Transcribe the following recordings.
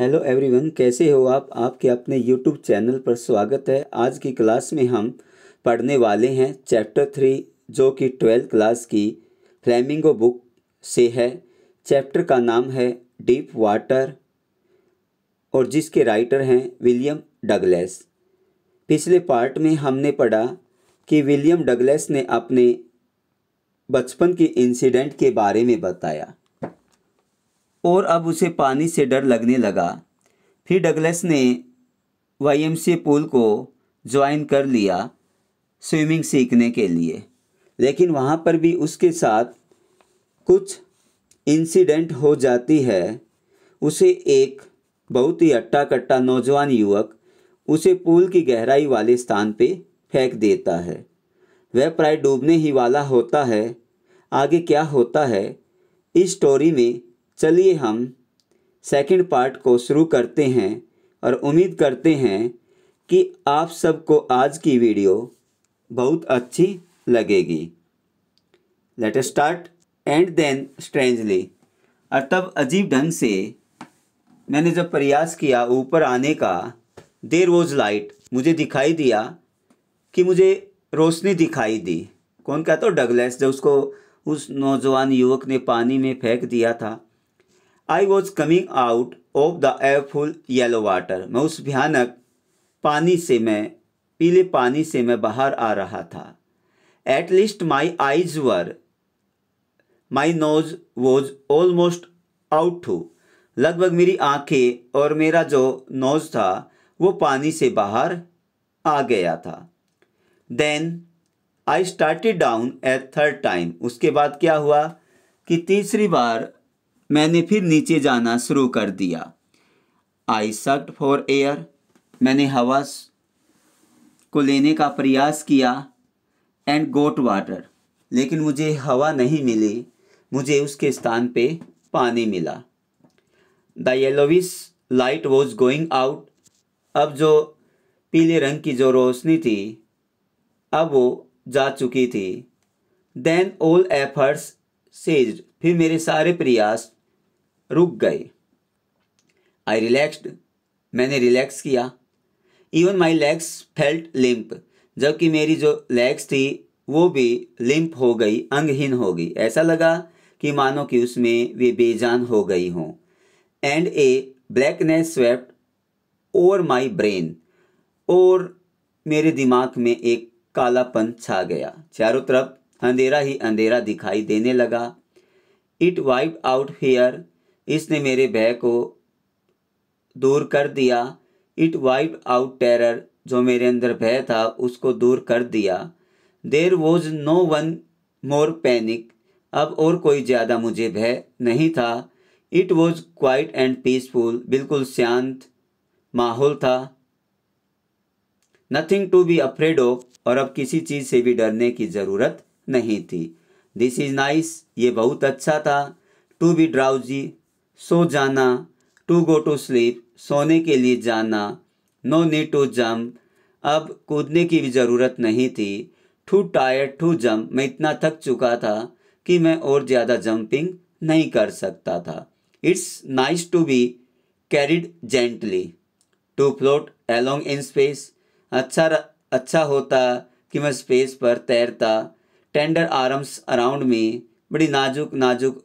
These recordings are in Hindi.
हेलो एवरीवन कैसे हो आप आपके अपने यूट्यूब चैनल पर स्वागत है आज की क्लास में हम पढ़ने वाले हैं चैप्टर थ्री जो कि ट्वेल्थ क्लास की फ्लैमिंगो बुक से है चैप्टर का नाम है डीप वाटर और जिसके राइटर हैं विलियम डगलेस पिछले पार्ट में हमने पढ़ा कि विलियम डगलेस ने अपने बचपन के इंसिडेंट के बारे में बताया और अब उसे पानी से डर लगने लगा फिर डगलस ने वाईएमसीए पूल को ज्वाइन कर लिया स्विमिंग सीखने के लिए लेकिन वहाँ पर भी उसके साथ कुछ इंसिडेंट हो जाती है उसे एक बहुत ही अट्टा कट्टा नौजवान युवक उसे पूल की गहराई वाले स्थान पे फेंक देता है वह प्राय डूबने ही वाला होता है आगे क्या होता है इस स्टोरी में चलिए हम सेकंड पार्ट को शुरू करते हैं और उम्मीद करते हैं कि आप सबको आज की वीडियो बहुत अच्छी लगेगी let start and then strangely और तब अजीब ढंग से मैंने जब प्रयास किया ऊपर आने का देर वॉज लाइट मुझे दिखाई दिया कि मुझे रोशनी दिखाई दी कौन कहता तो डगलेस जो उसको उस नौजवान युवक ने पानी में फेंक दिया था I was coming out of the awful yellow water मैं उस भयानक पानी से मैं पीले पानी से मैं बाहर आ रहा था at least my eyes were my nose was almost out too लगभग मेरी आंखें और मेरा जो नोज था वो पानी से बाहर आ गया था then I started down at third time उसके बाद क्या हुआ कि तीसरी बार मैंने फिर नीचे जाना शुरू कर दिया आई सट फॉर एयर मैंने हवा को लेने का प्रयास किया एंड गोट वाटर लेकिन मुझे हवा नहीं मिली मुझे उसके स्थान पे पानी मिला the yellowish light was going out अब जो पीले रंग की जो रोशनी थी अब वो जा चुकी थी देन ऑल एफर्ट्स सेज्ड फिर मेरे सारे प्रयास रुक गए आई रिलैक्स्ड मैंने रिलैक्स किया even my legs felt limp जबकि मेरी जो लेग्स थी वो भी लिम्प हो गई अंगहीन हो गई ऐसा लगा कि मानो कि उसमें वे बेजान हो गई हों and a blackness swept over my brain और मेरे दिमाग में एक कालापन छा गया चारों तरफ अंधेरा ही अंधेरा दिखाई देने लगा इट वाइप आउट हेयर इसने मेरे भय को दूर कर दिया इट वाइप आउट टेरर जो मेरे अंदर भय था उसको दूर कर दिया there was no one more panic अब और कोई ज़्यादा मुझे भय नहीं था it was quiet and peaceful बिल्कुल शांत माहौल था nothing to be afraid of और अब किसी चीज़ से भी डरने की ज़रूरत नहीं थी दिस इज़ नाइस ये बहुत अच्छा था टू बी ड्राउजी सो जाना टू गो टू स्लीप सोने के लिए जाना नो नीड टू जम अब कूदने की भी ज़रूरत नहीं थी टू टायर टू जम मैं इतना थक चुका था कि मैं और ज़्यादा जंपिंग नहीं कर सकता था it's nice to be carried gently to float along in space अच्छा अच्छा होता कि मैं स्पेस पर तैरता टेंडर आर्म्स अराउंड में बड़ी नाजुक नाजुक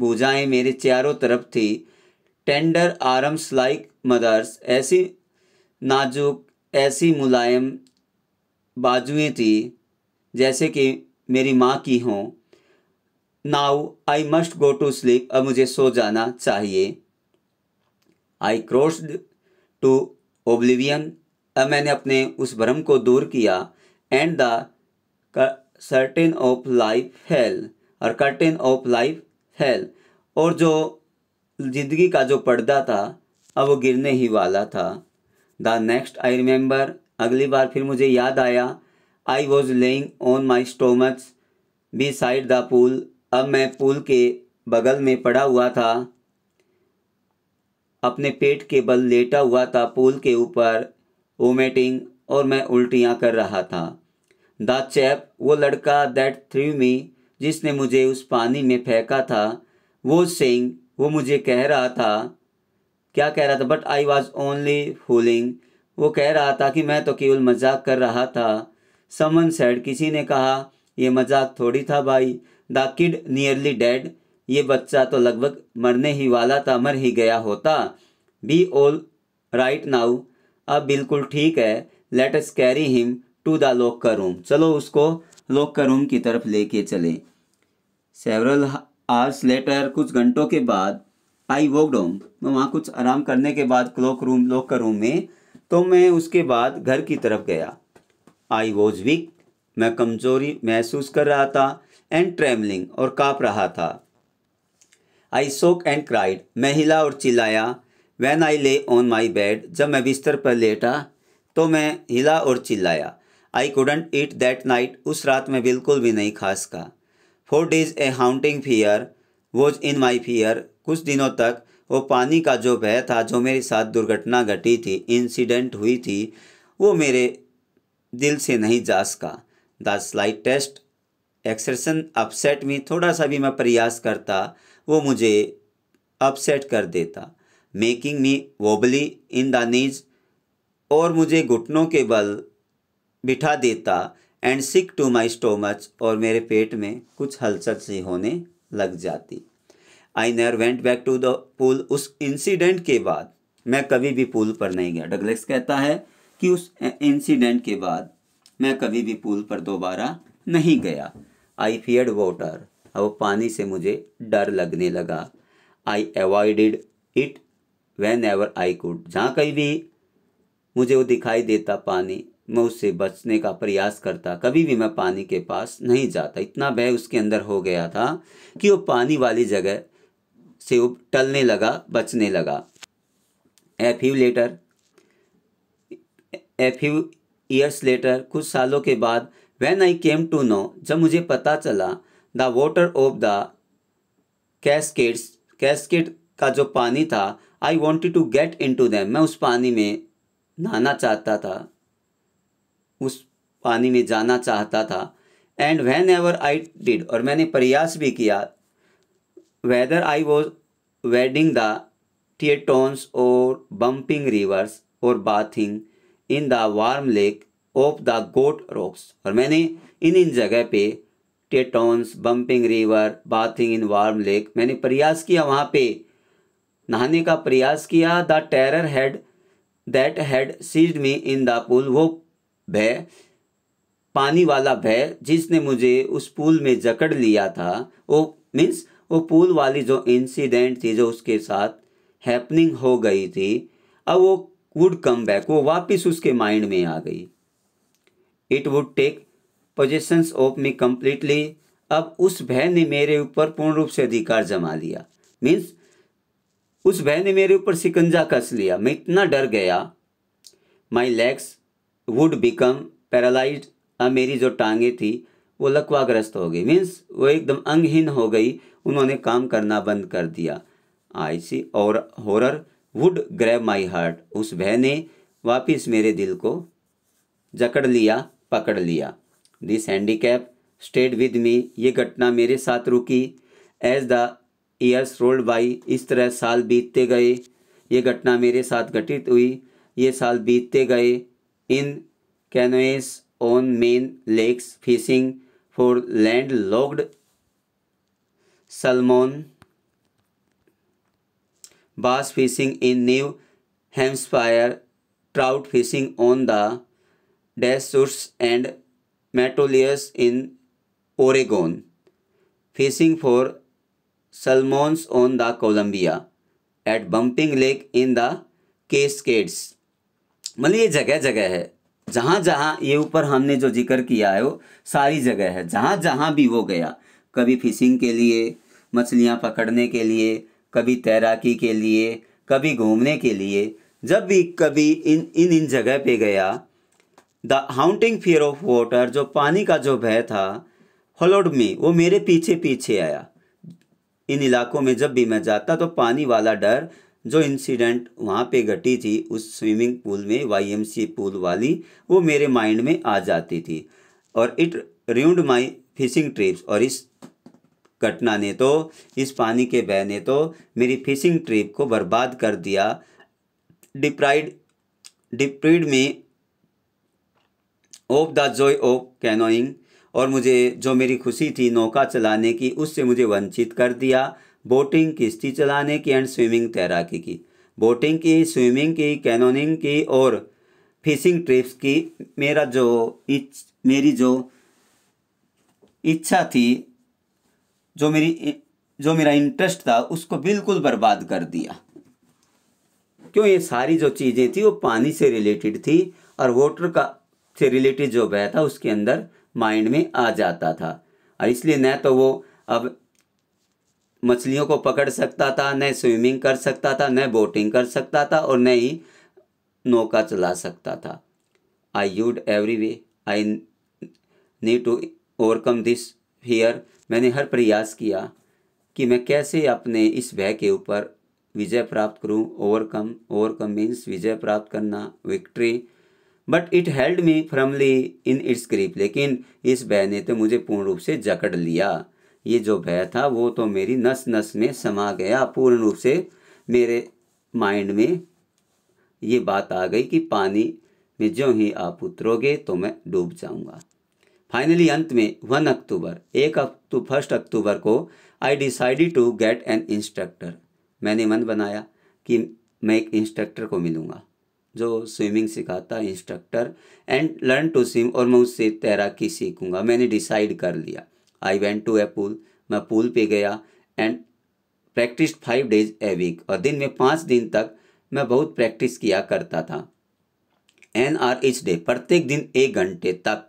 भुजाएं मेरे चारों तरफ थी टेंडर आर्म्स लाइक मदर्स ऐसी नाजुक ऐसी मुलायम बाजुएं थी जैसे कि मेरी माँ की हों now I must go to sleep अब मुझे सो जाना चाहिए आई क्रोस्ड टू ओब्लिवियन अब मैंने अपने उस भ्रम को दूर किया and the certain of life fell और कर्टेन ऑफ लाइफ हेल और जो जिंदगी का जो पर्दा था अब वो गिरने ही वाला था द नेक्स्ट आई रिमेंबर अगली बार फिर मुझे याद आया I was lying on my stomachs beside the pool अब मैं पुल के बगल में पड़ा हुआ था अपने पेट के बल लेटा हुआ था पुल के ऊपर वोमेटिंग और मैं उल्टियाँ कर रहा था द चैप वो लड़का दैट थ्री मी जिसने मुझे उस पानी में फेंका था वो सिंग वो मुझे कह रहा था क्या कह रहा था but I was only fooling वो कह रहा था कि मैं तो केवल मजाक कर रहा था समन सैड किसी ने कहा ये मजाक थोड़ी था भाई द किड नियरली डेड ये बच्चा तो लगभग मरने ही वाला था मर ही गया होता बी ऑल राइट नाउ अब बिल्कुल ठीक है let us carry him to the locker room चलो उसको लोकर रूम की तरफ लेके चले सेवरल आवर्स लेटर कुछ घंटों के बाद आई वॉक डोम मैं वहाँ कुछ आराम करने के बाद क्लॉक रूम लॉकर रूम में तो मैं उसके बाद घर की तरफ गया आई वॉज वीक मैं कमजोरी महसूस कर रहा था एंड ट्रेवलिंग और काँप रहा था आई सोक एंड क्राइड मैं हिला और चिल्लाया वैन आई ले ऑन माई बेड जब मैं बिस्तर पर लेटा तो मैं हिला और चिल्लाया I couldn't eat that night उस रात में बिल्कुल भी नहीं खा सका for days a haunting fear was in my fear कुछ दिनों तक वो पानी का जो भय था जो मेरे साथ दुर्घटना घटी थी इंसिडेंट हुई थी वो मेरे दिल से नहीं जा सका the slightest exertion upset में थोड़ा सा भी मैं प्रयास करता वो मुझे अपसेट कर देता making me wobbly in the knees और मुझे घुटनों के बल बिठा देता and sick to my stomach और मेरे पेट में कुछ हलचल सी होने लग जाती I never went back to the pool उस इंसिडेंट के बाद मैं कभी भी पुल पर नहीं गया डगलेक्स कहता है कि उस इंसिडेंट के बाद मैं कभी भी पुल पर दोबारा नहीं गया आई फियड वाटर अब पानी से मुझे डर लगने लगा I avoided it whenever I could जहाँ कहीं भी मुझे वो दिखाई देता पानी मैं उससे बचने का प्रयास करता कभी भी मैं पानी के पास नहीं जाता इतना भय उसके अंदर हो गया था कि वो पानी वाली जगह से वो टलने लगा बचने लगा a few later a few years later कुछ सालों के बाद when I came to know जब मुझे पता चला the water of the Cascades Cascade का जो पानी था I wanted to get into them मैं उस पानी में नहाना चाहता था उस पानी में जाना चाहता था and whenever I did और मैंने प्रयास भी किया whether I was wading the Tetons or bumping rivers or bathing in the warm lake of the Goat Rocks और मैंने इन इन जगह पे Tetons bumping river bathing in warm lake मैंने प्रयास किया वहाँ पे नहाने का प्रयास किया the terror had that had seized me in the pool वो भय पानी वाला भय जिसने मुझे उस पूल में जकड़ लिया था वो मीन्स वो पूल वाली जो इंसिडेंट थी जो उसके साथ हैपनिंग हो गई थी अब वो वुड कम बैक वो वापस उसके माइंड में आ गई it would take possession of me completely अब उस भय ने मेरे ऊपर पूर्ण रूप से अधिकार जमा लिया मीन्स उस भय ने मेरे ऊपर सिकंजा कस लिया मैं इतना डर गया my legs would become paralysed अब मेरी जो टांगें थी वो लकवाग्रस्त हो गई मीन्स वो एकदम अंगहीन हो गई उन्होंने काम करना बंद कर दिया आई सी और horror would grab my heart उस भय ने वापिस मेरे दिल को जकड़ लिया पकड़ लिया this handicap stayed with me ये घटना मेरे साथ रुकी as the years rolled by इस तरह साल बीतते गए ये घटना मेरे साथ घटित हुई ये साल बीतते गए in canoes on main lakes fishing for landlocked salmon, bass fishing in New Hampshire, trout fishing on the Deschutes and Metolius in Oregon, fishing for salmons on the Columbia, at Bumping Lake in the Cascades. मतलब ये जगह जगह है जहाँ जहाँ ये ऊपर हमने जो जिक्र किया है वो सारी जगह है जहाँ जहाँ भी वो गया कभी फिशिंग के लिए मछलियाँ पकड़ने के लिए कभी तैराकी के लिए कभी घूमने के लिए जब भी कभी इन इन इन जगह पे गया the haunting fear of water जो पानी का जो भय था फलोड में वो मेरे पीछे पीछे आया इन इलाकों में जब भी मैं जाता तो पानी वाला डर जो इंसिडेंट वहाँ पे घटी थी उस स्विमिंग पूल में वाई पूल वाली वो मेरे माइंड में आ जाती थी और it ruined my fishing trips और इस घटना ने तो इस पानी के बह ने तो मेरी फिशिंग ट्रिप को बर्बाद कर दिया deprived deprived me of the joy of canoeing और मुझे जो मेरी खुशी थी नौका चलाने की उससे मुझे वंचित कर दिया बोटिंग किश्ती चलाने की एंड स्विमिंग तैराकी की बोटिंग की स्विमिंग की कैनोनिंग की और फिशिंग ट्रिप्स की मेरा जो इच, मेरी जो इच्छा थी जो मेरी जो मेरा इंटरेस्ट था उसको बिल्कुल बर्बाद कर दिया क्यों ये सारी जो चीज़ें थी वो पानी से रिलेटेड थी और वाटर का से रिलेटेड जो बह था उसके अंदर माइंड में आ जाता था और इसलिए न तो वो अब मछलियों को पकड़ सकता था न स्विमिंग कर सकता था न बोटिंग कर सकता था और न ही नौका चला सकता था I used every way I need to overcome this fear मैंने हर प्रयास किया कि मैं कैसे अपने इस भय के ऊपर विजय प्राप्त करूं ओवरकम ओवरकम मीन्स विजय प्राप्त करना victory but it held me firmly in its grip लेकिन इस भय ने तो मुझे पूर्ण रूप से जकड़ लिया ये जो भय था वो तो मेरी नस नस में समा गया पूर्ण रूप से मेरे माइंड में ये बात आ गई कि पानी में जो ही आप उतरोगे तो मैं डूब जाऊंगा फाइनली अंत में वन अक्टूबर एक अक्टू फर्स्ट अक्टूबर को I decided to get an instructor मैंने मन बनाया कि मैं एक इंस्ट्रक्टर को मिलूँगा जो स्विमिंग सिखाता instructor and learn to swim और मैं उससे तैराकी सीखूंगा मैंने डिसाइड कर लिया I went to a pool मैं पूल पे गया and practise five days a week और दिन में पाँच दिन तक मैं बहुत प्रैक्टिस किया करता था एन आर इच डे प्रत्येक दिन एक घंटे तक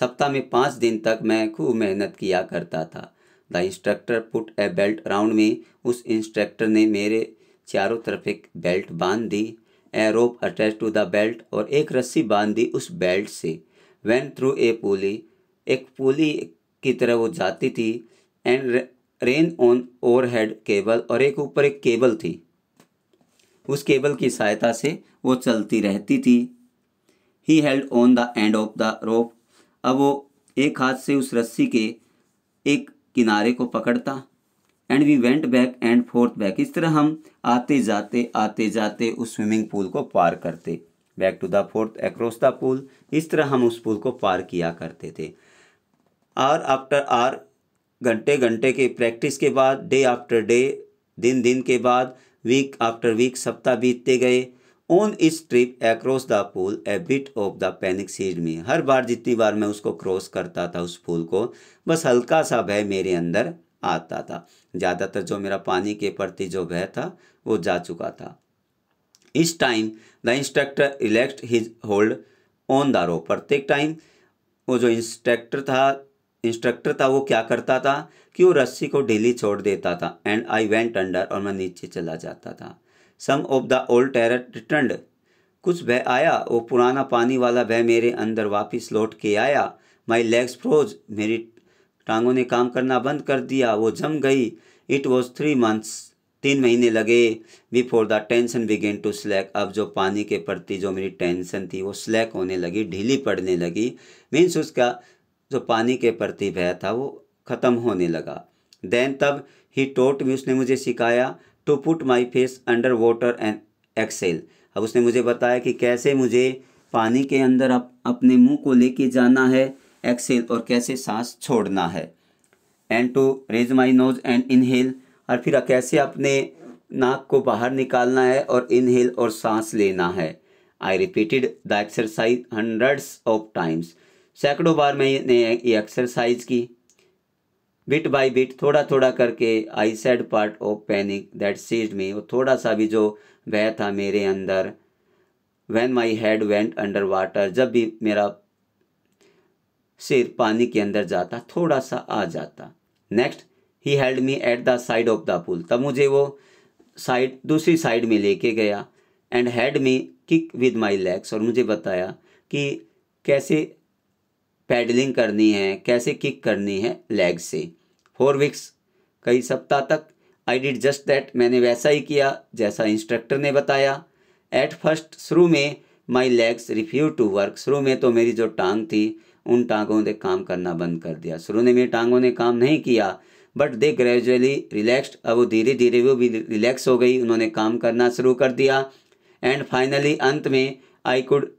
सप्ताह में पाँच दिन तक मैं खूब मेहनत किया करता था the instructor put a belt round में उस इंस्ट्रक्टर ने मेरे चारों तरफ एक बेल्ट बांध दी a rope attach to the belt और एक रस्सी बांध दी उस बेल्ट से वैन थ्रू ए पुली एक पुली की तरह वो जाती थी and ran on overhead cable और एक ऊपर एक केबल थी उस केबल की सहायता से वो चलती रहती थी he held on the end of the rope अब वो एक हाथ से उस रस्सी के एक किनारे को पकड़ता and we went back and forth back इस तरह हम आते जाते आते जाते उस स्विमिंग पूल को पार करते back to the forth across the pool इस तरह हम उस पूल को पार किया करते थे आर आफ्टर आर घंटे घंटे के प्रैक्टिस के बाद डे आफ्टर डे दिन दिन के बाद वीक आफ्टर वीक सप्ताह बीतते गए ऑन इस trip across the pool a bit of the panic seize में हर बार जितनी बार मैं उसको क्रॉस करता था उस पुल को बस हल्का सा भय मेरे अंदर आता था ज़्यादातर जो मेरा पानी के प्रति जो भय था वो जा चुका था इस time the instructor elect his hold on the rope प्रत्येक टाइम वो जो इंस्ट्रक्टर था इंस्ट्रक्टर था वो क्या करता था कि वो रस्सी को ढीली छोड़ देता था एंड आई वेंट अंडर और मैं नीचे चला जाता था some of the old terror return कुछ बह आया वो पुराना पानी वाला बह मेरे अंदर वापस लौट के आया माई लेग्स फ्रोज मेरी टांगों ने काम करना बंद कर दिया वो जम गई इट वॉज थ्री मंथ्स तीन महीने लगे before the tension began to slack अब जो पानी के प्रति जो मेरी टेंशन थी वो स्लैक होने लगी ढीली पड़ने लगी मीन्स उसका जो पानी के प्रति भय था वो ख़त्म होने लगा देन तब ही टोट में उसने मुझे सिखाया to put my face under water and exhale अब उसने मुझे बताया कि कैसे मुझे पानी के अंदर अप, अपने मुंह को लेके जाना है एक्सेल और कैसे सांस छोड़ना है and to raise my nose and inhale और फिर कैसे अपने नाक को बाहर निकालना है और इनहेल और सांस लेना है I repeated the exercise hundreds of times सैकड़ों बार मैंने ये एक्सरसाइज की बिट बाय बिट थोड़ा थोड़ा करके I shed part of panic that seize me वो थोड़ा सा भी जो वह था मेरे अंदर when my head went under water जब भी मेरा सिर पानी के अंदर जाता थोड़ा सा आ जाता next he held me at the side of the pool तब मुझे वो साइड दूसरी साइड में लेके गया and had me kick with my legs और मुझे बताया कि कैसे पैडलिंग करनी है कैसे किक करनी है लेग से फोर वीक्स कई सप्ताह तक आई डिड जस्ट दैट मैंने वैसा ही किया जैसा इंस्ट्रक्टर ने बताया एट फर्स्ट शुरू में my legs refused to work शुरू में तो मेरी जो टांग थी उन टांगों ने काम करना बंद कर दिया शुरू ने मेरी टांगों ने काम नहीं किया बट दे ग्रेजुअली रिलैक्सड अब वो धीरे धीरे वो भी रिलैक्स हो गई उन्होंने काम करना शुरू कर दिया एंड फाइनली अंत में आई कुड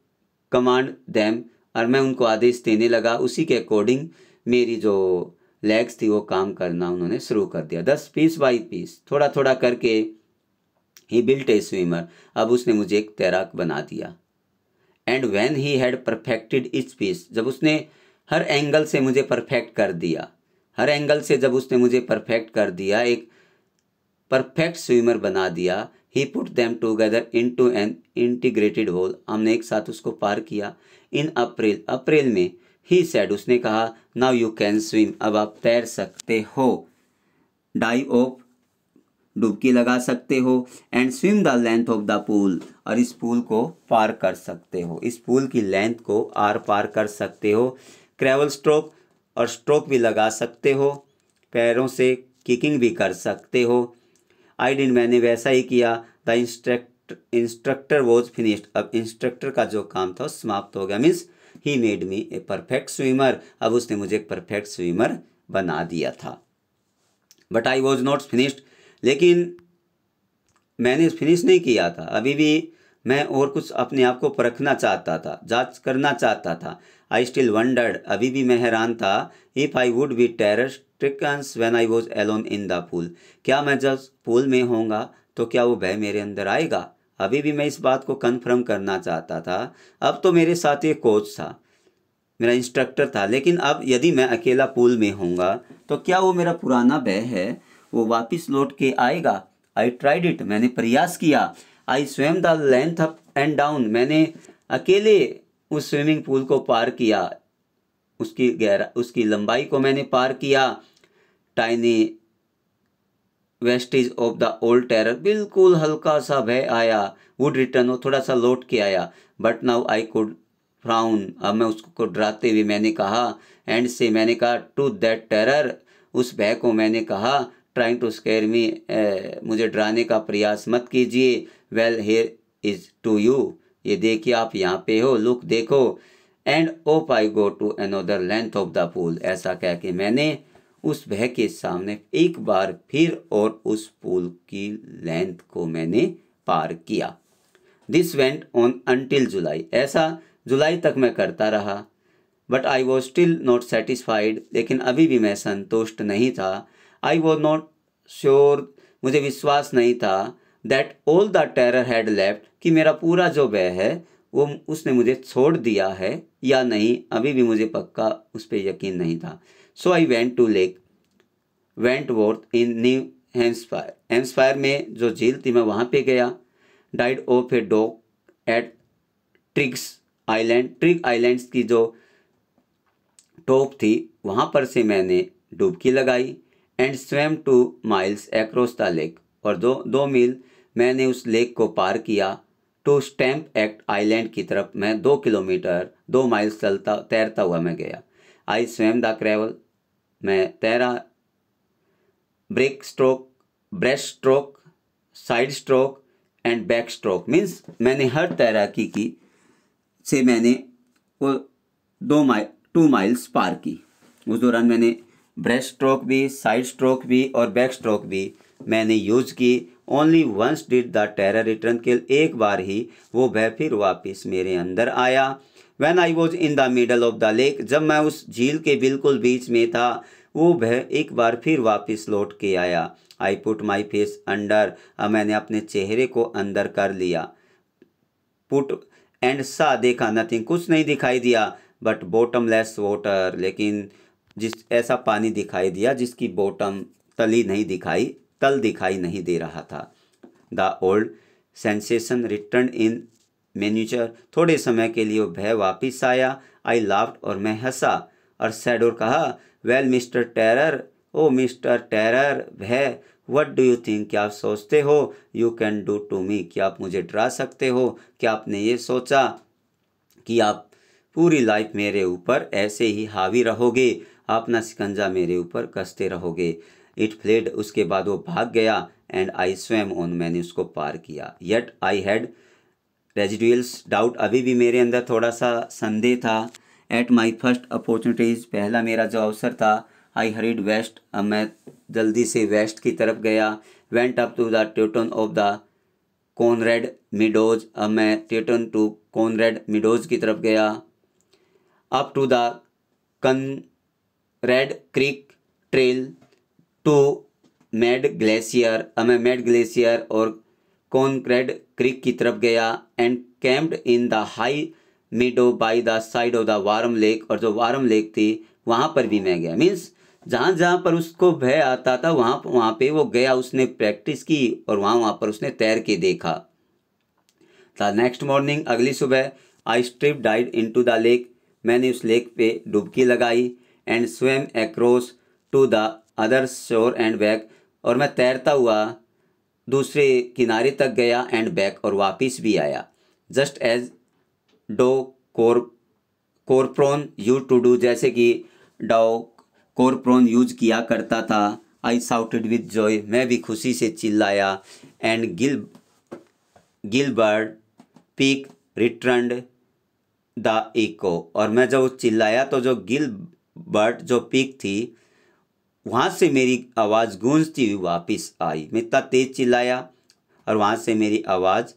कमांड दैम और मैं उनको आदेश देने लगा उसी के अकॉर्डिंग मेरी जो लेग्स थी वो काम करना उन्होंने शुरू कर दिया दस पीस बाई पीस थोड़ा थोड़ा करके ही बिल्ट ए स्विमर अब उसने मुझे एक तैराक बना दिया and when he had perfected each piece जब उसने हर एंगल से मुझे परफेक्ट कर दिया हर एंगल से जब उसने मुझे परफेक्ट कर दिया एक परफेक्ट स्विमर बना दिया he put them together into an integrated whole हमने एक साथ उसको पार किया इन अप्रैल अप्रैल में ही सैड उसने कहा नाउ यू कैन स्विम अब आप तैर सकते हो डाई ऑफ डुबकी लगा सकते हो and swim the length of the pool और इस पूल को पार कर सकते हो इस पूल की लेंथ को आर पार कर सकते हो क्रेवल स्ट्रोक और स्ट्रोक भी लगा सकते हो पैरों से किकिंग भी कर सकते हो आई डिन मैंने वैसा ही किया the instruct instructor was finished अब इंस्ट्रक्टर का जो काम था समाप्त हो गया means he made me a perfect swimmer अब उसने मुझे एक परफेक्ट स्विमर बना दिया था but I was not finished लेकिन मैंने फिनिश नहीं किया था अभी भी मैं और कुछ अपने आप को परखना चाहता था जांच करना चाहता था आई स्टिल वंडर्ड अभी भी मैं हैरान था if I would be terror stricken when I was alone in the pool क्या मैं जब पूल में होंगे तो क्या वो भय मेरे अंदर आएगा अभी भी मैं इस बात को कन्फर्म करना चाहता था अब तो मेरे साथ एक कोच था मेरा इंस्ट्रक्टर था लेकिन अब यदि मैं अकेला पूल में होऊंगा तो क्या वो मेरा पुराना भय है वो वापस लौट के आएगा आई ट्राइड इट मैंने प्रयास किया I swam the length up and down मैंने अकेले उस स्विमिंग पूल को पार किया उसकी गहरा उसकी लंबाई को मैंने पार किया tiny vestiges of the old terror बिल्कुल हल्का सा भय आया वुड रिटर्न हो थोड़ा सा लौट के आया but now I could frown अब मैं उसको डराते हुए मैंने कहा एंड से मैंने कहा टू दैट टेरर उस भय को मैंने कहा ट्राइंग टू स्केयर मी मुझे डराने का प्रयास मत कीजिए well here is to you ये देखिए आप यहाँ पे हो लुक देखो and up I go to another length of the pool ऐसा कह के मैंने उस भय के सामने एक बार फिर और उस पुल की लेंथ को मैंने पार किया this went on until July ऐसा जुलाई तक मैं करता रहा but I was still not satisfied लेकिन अभी भी मैं संतुष्ट नहीं था आई वॉज नॉट श्योर मुझे विश्वास नहीं था that all the terror had left कि मेरा पूरा जो भय है वो उसने मुझे छोड़ दिया है या नहीं अभी भी मुझे पक्का उस पर यकीन नहीं था so I went to Lake Worth in New Hampshire Hampshire में जो झील थी मैं वहाँ पे गया dived off a dock at Triggs Island Trigg Islands की जो टॉप थी वहाँ पर से मैंने डुबकी लगाई and swam two miles across the lake और दो दो मील मैंने उस लेक को पार किया टू स्टैम्प एक्ट आइलैंड की तरफ मैं दो किलोमीटर दो माइल्स चलता तैरता हुआ मैं गया आई स्वेम द क्रेवल मैं तैरा break stroke breast stroke side stroke and back stroke means मैंने हर तैराकी की से मैंने वो दो माइल टू माइल्स पार की उस दौरान मैंने ब्रेस्ट स्ट्रोक भी साइड स्ट्रोक भी और बैक स्ट्रोक भी मैंने यूज़ की only once did the terror return के एक बार ही वो भय फिर वापस मेरे अंदर आया when I was in the middle of the lake जब मैं उस झील के बिल्कुल बीच में था वो भय एक बार फिर वापस लौट के आया I put my face under और मैंने अपने चेहरे को अंदर कर लिया पुट एंड सा देखा नथिंग कुछ नहीं दिखाई दिया बट बॉटमलेस वाटर लेकिन जिस ऐसा पानी दिखाई दिया जिसकी बॉटम तली नहीं दिखाई तल दिखाई नहीं दे रहा था the old sensation return in miniature थोड़े समय के लिए वह वापस आया आई लाफ्ट और मैं हंसा और सैडोर कहा well mister terror oh mister terror भय वट डू यू थिंक क्या आप सोचते हो you can do to me क्या आप मुझे डरा सकते हो क्या आपने ये सोचा कि आप पूरी लाइफ मेरे ऊपर ऐसे ही हावी रहोगे अपना सिकंजा मेरे ऊपर कसते रहोगे इट फ्लेड उसके बाद वो भाग गया एंड आई स्वयं ऑन मैंने उसको पार किया yet I had residuals doubt अभी भी मेरे अंदर थोड़ा सा संदेह था एट माई फर्स्ट अपॉर्चुनिटीज़ पहला मेरा जो अवसर था आई हरीड वेस्ट अब मैं जल्दी से वेस्ट की तरफ गया went up to the Tieton of the Conrad Meadows अब मैं ट्यूटन टू कॉनरेड मिडोज की तरफ गया up to the Red Creek Trail to Meade Glacier अब मैं मेड ग्लेशियर और कॉन्क्रेड क्रिक की तरफ गया and camped in the high meadow by the side of the Warm Lake और जो वारम लेक थी वहाँ पर भी मैं गया मीन्स जहाँ जहाँ पर उसको भय आता था वहाँ वहाँ पे वो गया उसने प्रैक्टिस की और वहाँ वहाँ पर उसने तैर के देखा द नेक्स्ट मॉर्निंग अगली सुबह I strip dived into the lake मैंने उस लेक पे डुबकी लगाई and swam across to the other shore and back और मैं तैरता हुआ दूसरे किनारे तक गया एंड बैक और वापस भी आया just as Doc Cor Corpron यू टू डू जैसे कि डाओ कोरप्रोन यूज किया करता था आई साउटेड विद जॉय मैं भी खुशी से चिल्लाया and Gil Gilbert Peak return the echo और मैं जब चिल्लाया तो जो गिल बर्ड जो पीक थी वहाँ से मेरी आवाज़ गूंजती हुई वापस आई मैं इतना तेज़ चिल्लाया और वहाँ से मेरी आवाज़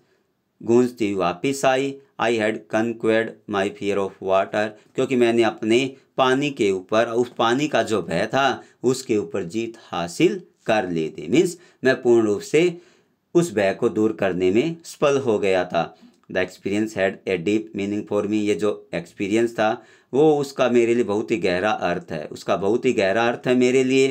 गूंजती हुई वापस आई आई हैड क्वेड माई फियर ऑफ वाटर क्योंकि मैंने अपने पानी के ऊपर उस पानी का जो भय था उसके ऊपर जीत हासिल कर ली थी मीन्स मैं पूर्ण रूप से उस भय को दूर करने में सफल हो गया था the experience had a deep meaning for me ये जो एक्सपीरियंस था वो उसका मेरे लिए बहुत ही गहरा अर्थ है उसका बहुत ही गहरा अर्थ है मेरे लिए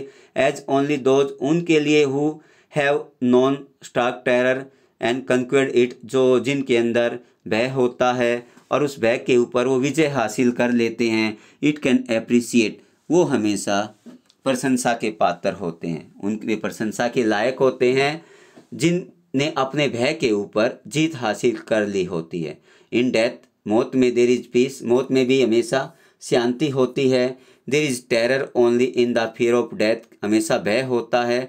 एज ओनली दोज उनके लिए who have known stark terror and conquered it जो जिनके अंदर भय होता है और उस भय के ऊपर वो विजय हासिल कर लेते हैं इट कैन एप्रिसिएट वो हमेशा प्रशंसा के पात्र होते हैं उनके प्रशंसा के लायक होते हैं जिनने अपने भय के ऊपर जीत हासिल कर ली होती है इन डेथ मौत में देर इज पीस मौत में भी हमेशा शांति होती है there is terror only in the fear of death हमेशा भय होता है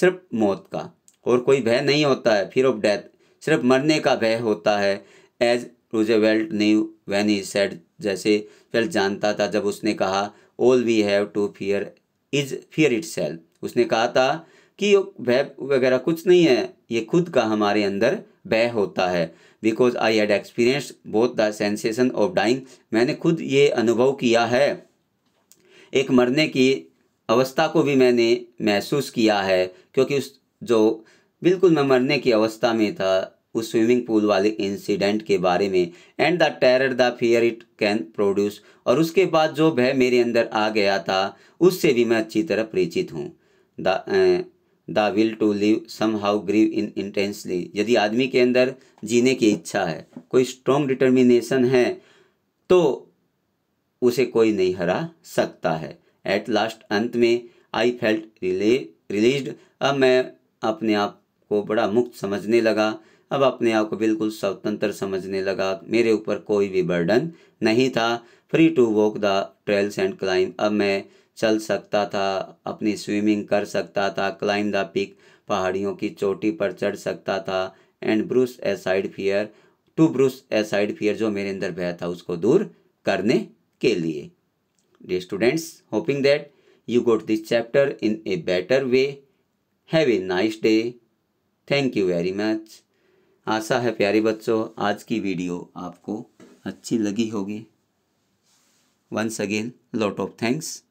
सिर्फ मौत का और कोई भय नहीं होता है फियर ऑफ डेथ सिर्फ मरने का भय होता है as Roosevelt knew when he said जैसे वेल्ट जानता था जब उसने कहा all we have to fear is fear it उसने कहा था कि भय वगैरह कुछ नहीं है ये खुद का हमारे अंदर बह होता है because I had experience both the sensation of dying मैंने खुद ये अनुभव किया है एक मरने की अवस्था को भी मैंने महसूस किया है क्योंकि उस जो बिल्कुल मैं मरने की अवस्था में था उस स्विमिंग पूल वाले इंसिडेंट के बारे में and the terror the fear it can produce और उसके बाद जो भय मेरे अंदर आ गया था उससे भी मैं अच्छी तरह परिचित हूँ the the will to live somehow grows in intensely यदि आदमी के अंदर जीने की इच्छा है कोई स्ट्रॉन्ग डिटर्मिनेशन है तो उसे कोई नहीं हरा सकता है एट लास्ट अंत में आई फेल्ट रिलीज अब मैं अपने आप को बड़ा मुक्त समझने लगा अब अपने आप को बिल्कुल स्वतंत्र समझने लगा मेरे ऊपर कोई भी बर्डन नहीं था free to walk the trails and climb अब मैं चल सकता था अपनी स्विमिंग कर सकता था क्लाइम द पिक पहाड़ियों की चोटी पर चढ़ सकता था and brush aside fear to brush aside fear जो मेरे अंदर भय था उसको दूर करने के लिए dear students hoping that you got this chapter in a better way have a nice day thank you very much आशा है प्यारे बच्चों आज की वीडियो आपको अच्छी लगी होगी once again lot of thanks